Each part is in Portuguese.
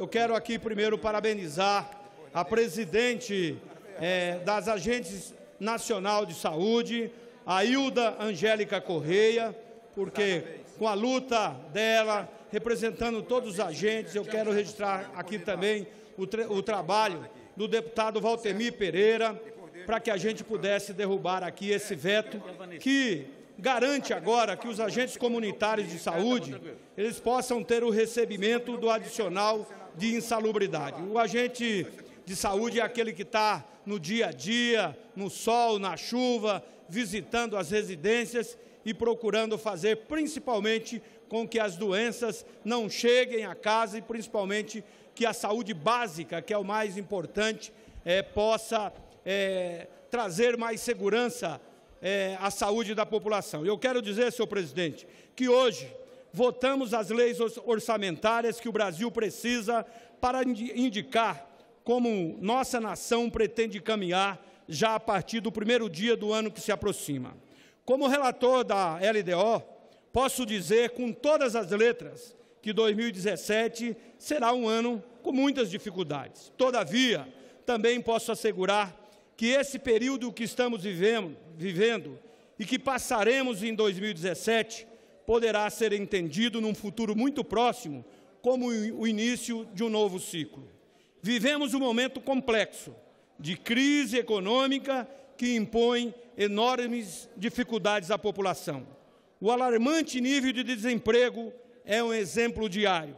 Eu quero aqui primeiro parabenizar a presidente é, das Agentes Nacional de Saúde, a Hilda Angélica Correia, porque com a luta dela, representando todos os agentes, eu quero registrar aqui também o, tra o trabalho do deputado Valtemir Pereira, para que a gente pudesse derrubar aqui esse veto que garante agora que os agentes comunitários de saúde eles possam ter o recebimento do adicional de insalubridade. O agente de saúde é aquele que está no dia a dia, no sol, na chuva, visitando as residências e procurando fazer principalmente com que as doenças não cheguem à casa e principalmente que a saúde básica, que é o mais importante, é, possa é, trazer mais segurança é, a saúde da população. Eu quero dizer, senhor presidente, que hoje votamos as leis orçamentárias que o Brasil precisa para indicar como nossa nação pretende caminhar já a partir do primeiro dia do ano que se aproxima. Como relator da LDO, posso dizer com todas as letras que 2017 será um ano com muitas dificuldades. Todavia, também posso assegurar que esse período que estamos vivendo, vivendo e que passaremos em 2017 poderá ser entendido num futuro muito próximo como o início de um novo ciclo. Vivemos um momento complexo de crise econômica que impõe enormes dificuldades à população. O alarmante nível de desemprego é um exemplo diário.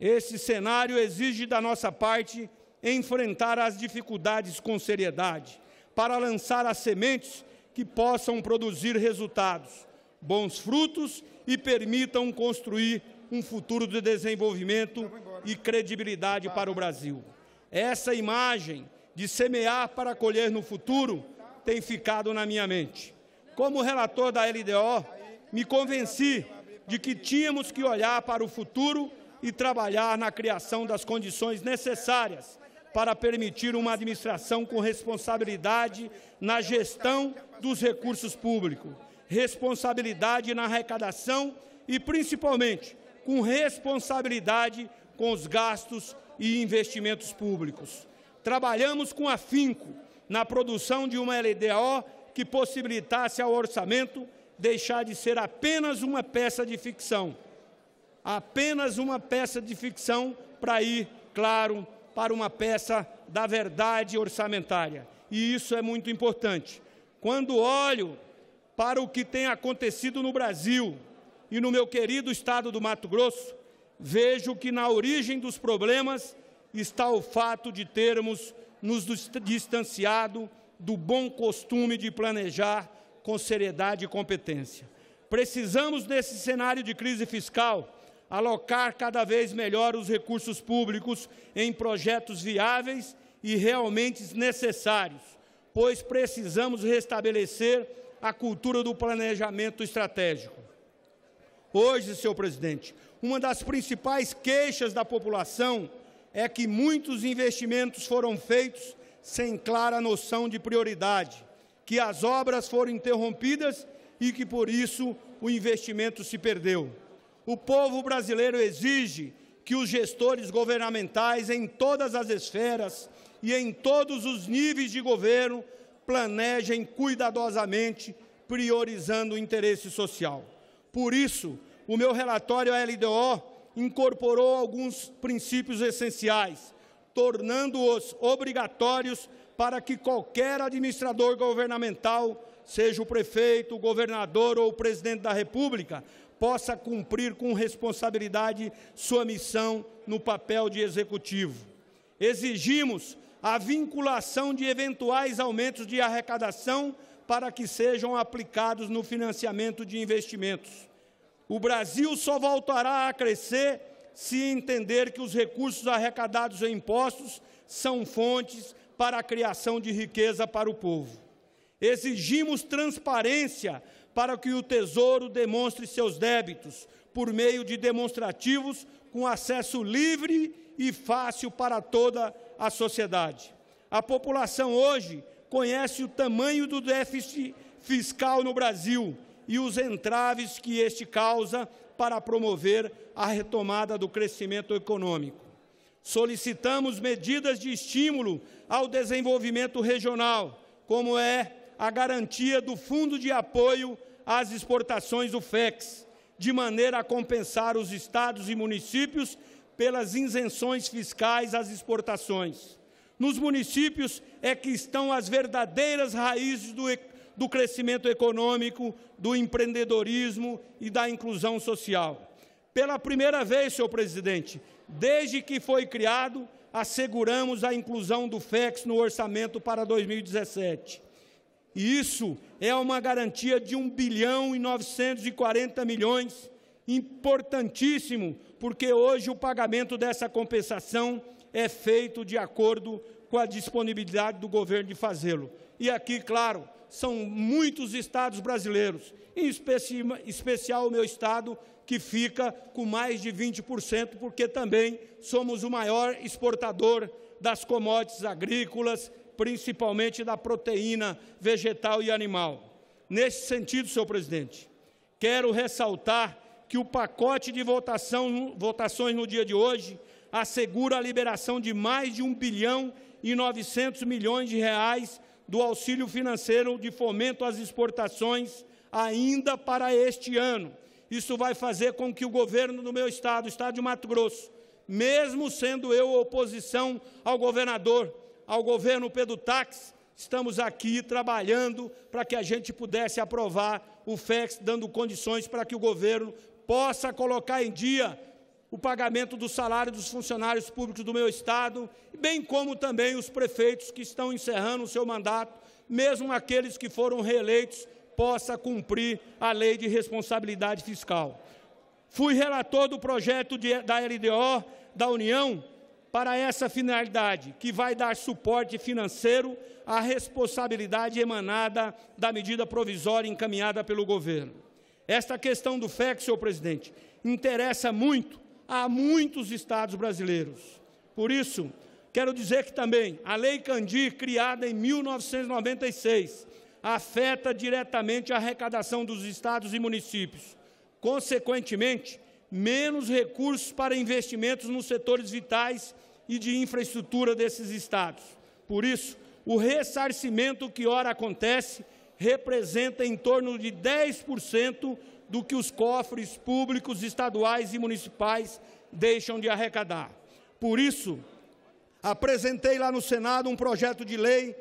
Esse cenário exige da nossa parte enfrentar as dificuldades com seriedade, para lançar as sementes que possam produzir resultados, bons frutos e permitam construir um futuro de desenvolvimento então e credibilidade para o Brasil. Essa imagem de semear para colher no futuro tem ficado na minha mente. Como relator da LDO, me convenci de que tínhamos que olhar para o futuro e trabalhar na criação das condições necessárias para permitir uma administração com responsabilidade na gestão dos recursos públicos, responsabilidade na arrecadação e, principalmente, com responsabilidade com os gastos e investimentos públicos. Trabalhamos com afinco na produção de uma LDO que possibilitasse ao orçamento deixar de ser apenas uma peça de ficção. Apenas uma peça de ficção para ir, claro, para uma peça da verdade orçamentária. E isso é muito importante. Quando olho para o que tem acontecido no Brasil e no meu querido estado do Mato Grosso, vejo que na origem dos problemas está o fato de termos nos distanciado do bom costume de planejar com seriedade e competência. Precisamos, nesse cenário de crise fiscal, alocar cada vez melhor os recursos públicos em projetos viáveis e realmente necessários, pois precisamos restabelecer a cultura do planejamento estratégico. Hoje, senhor presidente, uma das principais queixas da população é que muitos investimentos foram feitos sem clara noção de prioridade, que as obras foram interrompidas e que, por isso, o investimento se perdeu. O povo brasileiro exige que os gestores governamentais, em todas as esferas e em todos os níveis de governo, planejem cuidadosamente, priorizando o interesse social. Por isso, o meu relatório à LDO incorporou alguns princípios essenciais, tornando-os obrigatórios para que qualquer administrador governamental, seja o prefeito, o governador ou o presidente da República, possa cumprir com responsabilidade sua missão no papel de executivo. Exigimos a vinculação de eventuais aumentos de arrecadação para que sejam aplicados no financiamento de investimentos. O Brasil só voltará a crescer se entender que os recursos arrecadados em impostos são fontes para a criação de riqueza para o povo. Exigimos transparência para que o Tesouro demonstre seus débitos por meio de demonstrativos com acesso livre e fácil para toda a sociedade. A população hoje conhece o tamanho do déficit fiscal no Brasil e os entraves que este causa para promover a retomada do crescimento econômico. Solicitamos medidas de estímulo ao desenvolvimento regional, como é a garantia do Fundo de Apoio às Exportações, o FEX, de maneira a compensar os estados e municípios pelas isenções fiscais às exportações. Nos municípios é que estão as verdadeiras raízes do, do crescimento econômico, do empreendedorismo e da inclusão social. Pela primeira vez, senhor presidente, desde que foi criado, asseguramos a inclusão do FEX no orçamento para 2017. E isso é uma garantia de 1 bilhão e 940 milhões, importantíssimo, porque hoje o pagamento dessa compensação é feito de acordo com a disponibilidade do governo de fazê-lo. E aqui, claro, são muitos estados brasileiros, em especi especial o meu estado, que fica com mais de 20%, porque também somos o maior exportador das commodities agrícolas, principalmente da proteína vegetal e animal. Nesse sentido, senhor presidente, quero ressaltar que o pacote de votação, votações no dia de hoje assegura a liberação de mais de 1 bilhão e 900 milhões de reais do auxílio financeiro de fomento às exportações ainda para este ano. Isso vai fazer com que o governo do meu estado, o estado de Mato Grosso, mesmo sendo eu oposição ao governador, ao governo Pedro Tax, estamos aqui trabalhando para que a gente pudesse aprovar o FEX, dando condições para que o governo possa colocar em dia o pagamento do salário dos funcionários públicos do meu Estado, bem como também os prefeitos que estão encerrando o seu mandato, mesmo aqueles que foram reeleitos, possa cumprir a lei de responsabilidade fiscal. Fui relator do projeto de, da LDO da União, para essa finalidade, que vai dar suporte financeiro à responsabilidade emanada da medida provisória encaminhada pelo governo. Esta questão do FEC, senhor presidente, interessa muito a muitos estados brasileiros. Por isso, quero dizer que também a Lei Candir, criada em 1996, afeta diretamente a arrecadação dos estados e municípios. Consequentemente, menos recursos para investimentos nos setores vitais e de infraestrutura desses estados. Por isso, o ressarcimento que ora acontece representa em torno de 10% do que os cofres públicos estaduais e municipais deixam de arrecadar. Por isso, apresentei lá no Senado um projeto de lei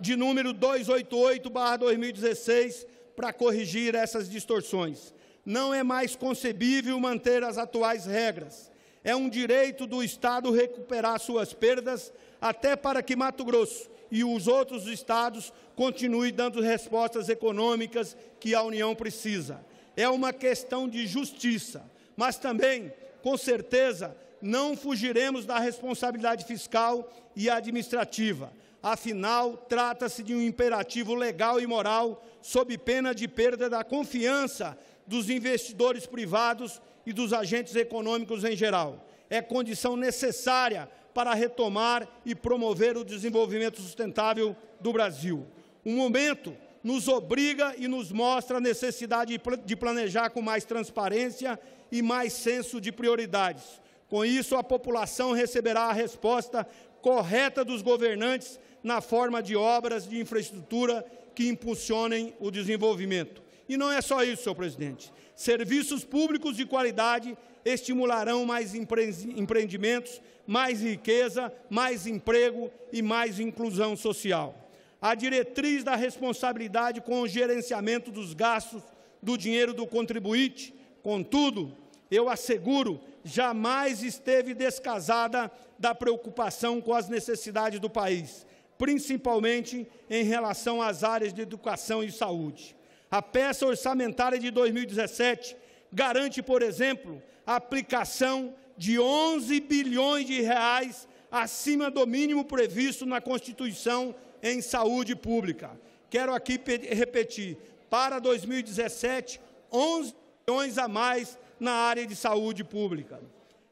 de número 288/2016 para corrigir essas distorções não é mais concebível manter as atuais regras. É um direito do Estado recuperar suas perdas, até para que Mato Grosso e os outros estados continuem dando respostas econômicas que a União precisa. É uma questão de justiça, mas também, com certeza, não fugiremos da responsabilidade fiscal e administrativa. Afinal, trata-se de um imperativo legal e moral, sob pena de perda da confiança dos investidores privados e dos agentes econômicos em geral. É condição necessária para retomar e promover o desenvolvimento sustentável do Brasil. O momento nos obriga e nos mostra a necessidade de planejar com mais transparência e mais senso de prioridades. Com isso, a população receberá a resposta correta dos governantes na forma de obras de infraestrutura que impulsionem o desenvolvimento. E não é só isso, senhor presidente. Serviços públicos de qualidade estimularão mais empreendimentos, mais riqueza, mais emprego e mais inclusão social. A diretriz da responsabilidade com o gerenciamento dos gastos do dinheiro do contribuinte, contudo, eu asseguro, jamais esteve descasada da preocupação com as necessidades do país, principalmente em relação às áreas de educação e saúde. A peça orçamentária de 2017 garante, por exemplo, a aplicação de 11 bilhões de reais acima do mínimo previsto na Constituição em saúde pública. Quero aqui repetir, para 2017, 11 bilhões a mais na área de saúde pública.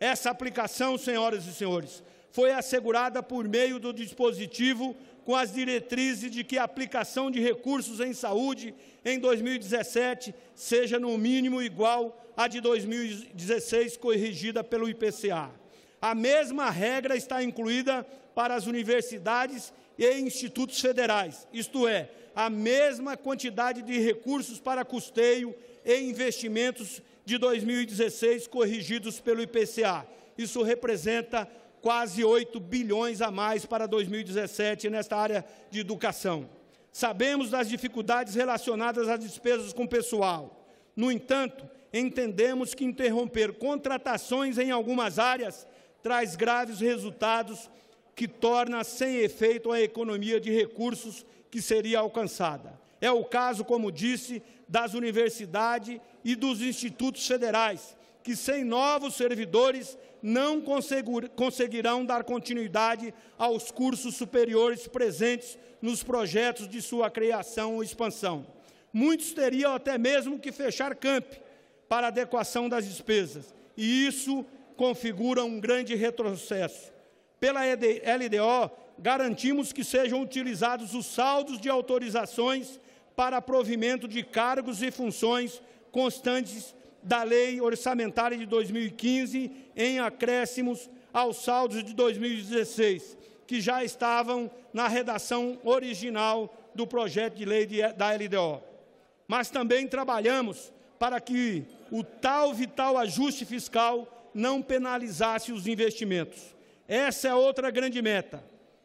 Essa aplicação, senhoras e senhores, foi assegurada por meio do dispositivo com as diretrizes de que a aplicação de recursos em saúde em 2017 seja no mínimo igual à de 2016, corrigida pelo IPCA. A mesma regra está incluída para as universidades e institutos federais, isto é, a mesma quantidade de recursos para custeio e investimentos de 2016 corrigidos pelo IPCA. Isso representa quase 8 bilhões a mais para 2017 nesta área de educação. Sabemos das dificuldades relacionadas às despesas com pessoal. No entanto, entendemos que interromper contratações em algumas áreas traz graves resultados que torna sem efeito a economia de recursos que seria alcançada. É o caso, como disse, das universidades e dos institutos federais, que sem novos servidores não conseguirão dar continuidade aos cursos superiores presentes nos projetos de sua criação ou expansão. Muitos teriam até mesmo que fechar camp para adequação das despesas, e isso configura um grande retrocesso. Pela LDO, garantimos que sejam utilizados os saldos de autorizações para provimento de cargos e funções constantes da Lei Orçamentária de 2015 em acréscimos aos saldos de 2016, que já estavam na redação original do projeto de lei de, da LDO. Mas também trabalhamos para que o tal vital ajuste fiscal não penalizasse os investimentos. Essa é outra grande meta.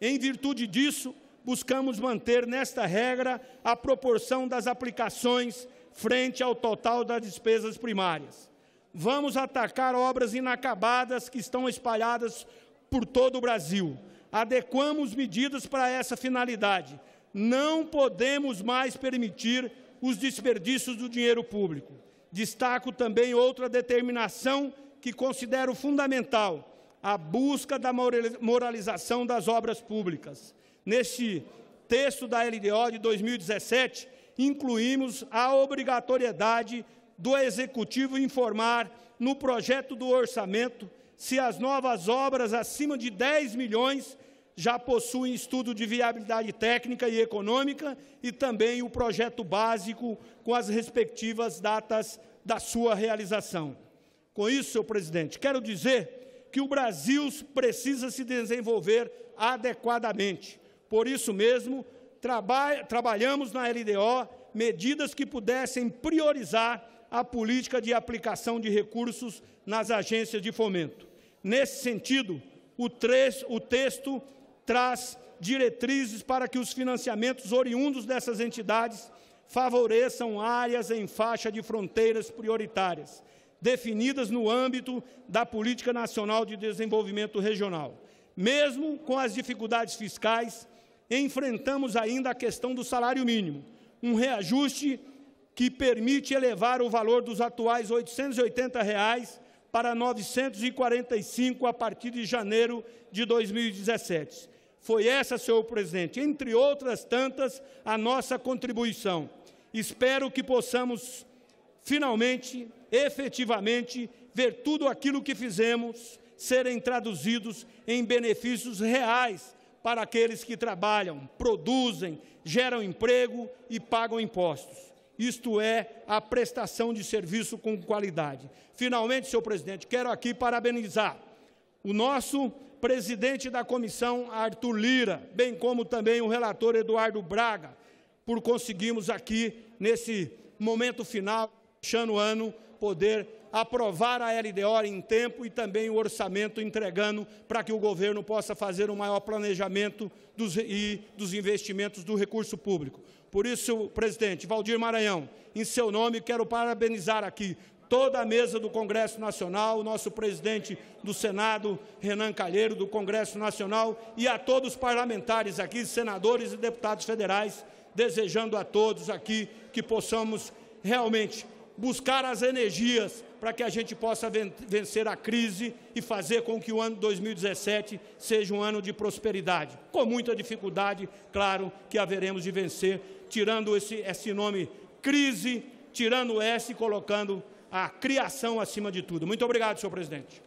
Em virtude disso, buscamos manter nesta regra a proporção das aplicações frente ao total das despesas primárias. Vamos atacar obras inacabadas que estão espalhadas por todo o Brasil. Adequamos medidas para essa finalidade. Não podemos mais permitir os desperdícios do dinheiro público. Destaco também outra determinação que considero fundamental, a busca da moralização das obras públicas. Neste texto da LDO de 2017, incluímos a obrigatoriedade do Executivo informar no projeto do orçamento se as novas obras acima de 10 milhões já possuem estudo de viabilidade técnica e econômica e também o projeto básico com as respectivas datas da sua realização. Com isso, senhor presidente, quero dizer que o Brasil precisa se desenvolver adequadamente. Por isso mesmo, trabalhamos na LDO medidas que pudessem priorizar a política de aplicação de recursos nas agências de fomento. Nesse sentido, o, o texto traz diretrizes para que os financiamentos oriundos dessas entidades favoreçam áreas em faixa de fronteiras prioritárias, definidas no âmbito da Política Nacional de Desenvolvimento Regional. Mesmo com as dificuldades fiscais, enfrentamos ainda a questão do salário mínimo, um reajuste que permite elevar o valor dos atuais R$ 880 reais para 945 a partir de janeiro de 2017. Foi essa, senhor presidente, entre outras tantas, a nossa contribuição. Espero que possamos finalmente, efetivamente, ver tudo aquilo que fizemos serem traduzidos em benefícios reais para aqueles que trabalham, produzem, geram emprego e pagam impostos isto é, a prestação de serviço com qualidade. Finalmente, senhor presidente, quero aqui parabenizar o nosso presidente da comissão, Arthur Lira, bem como também o relator Eduardo Braga, por conseguirmos aqui, nesse momento final, fechando o ano, poder aprovar a LDO em tempo e também o orçamento entregando para que o governo possa fazer um maior planejamento dos, e dos investimentos do recurso público. Por isso, presidente, Valdir Maranhão, em seu nome, quero parabenizar aqui toda a mesa do Congresso Nacional, o nosso presidente do Senado, Renan Calheiro, do Congresso Nacional, e a todos os parlamentares aqui, senadores e deputados federais, desejando a todos aqui que possamos realmente buscar as energias para que a gente possa vencer a crise e fazer com que o ano 2017 seja um ano de prosperidade. Com muita dificuldade, claro, que haveremos de vencer, tirando esse, esse nome crise, tirando o S e colocando a criação acima de tudo. Muito obrigado, senhor presidente.